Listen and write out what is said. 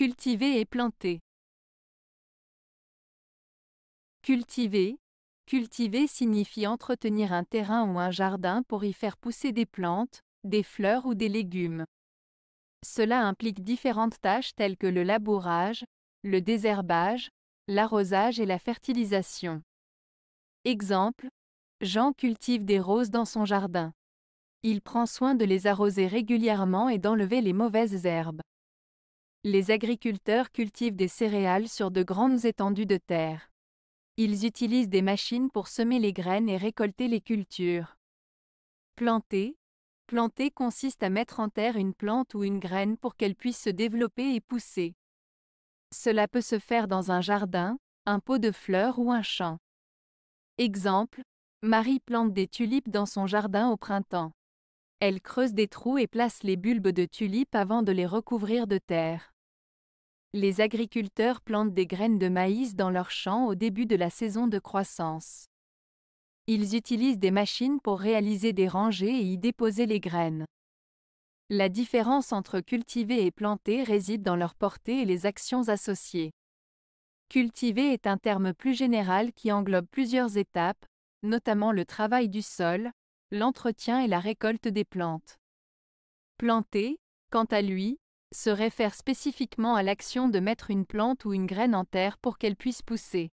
Cultiver et planter. Cultiver. Cultiver signifie entretenir un terrain ou un jardin pour y faire pousser des plantes, des fleurs ou des légumes. Cela implique différentes tâches telles que le labourage, le désherbage, l'arrosage et la fertilisation. Exemple, Jean cultive des roses dans son jardin. Il prend soin de les arroser régulièrement et d'enlever les mauvaises herbes. Les agriculteurs cultivent des céréales sur de grandes étendues de terre. Ils utilisent des machines pour semer les graines et récolter les cultures. Planter. Planter consiste à mettre en terre une plante ou une graine pour qu'elle puisse se développer et pousser. Cela peut se faire dans un jardin, un pot de fleurs ou un champ. Exemple, Marie plante des tulipes dans son jardin au printemps. Elle creuse des trous et place les bulbes de tulipes avant de les recouvrir de terre. Les agriculteurs plantent des graines de maïs dans leurs champs au début de la saison de croissance. Ils utilisent des machines pour réaliser des rangées et y déposer les graines. La différence entre cultiver et planter réside dans leur portée et les actions associées. Cultiver est un terme plus général qui englobe plusieurs étapes, notamment le travail du sol, l'entretien et la récolte des plantes. Planter, quant à lui, se réfère spécifiquement à l'action de mettre une plante ou une graine en terre pour qu'elle puisse pousser.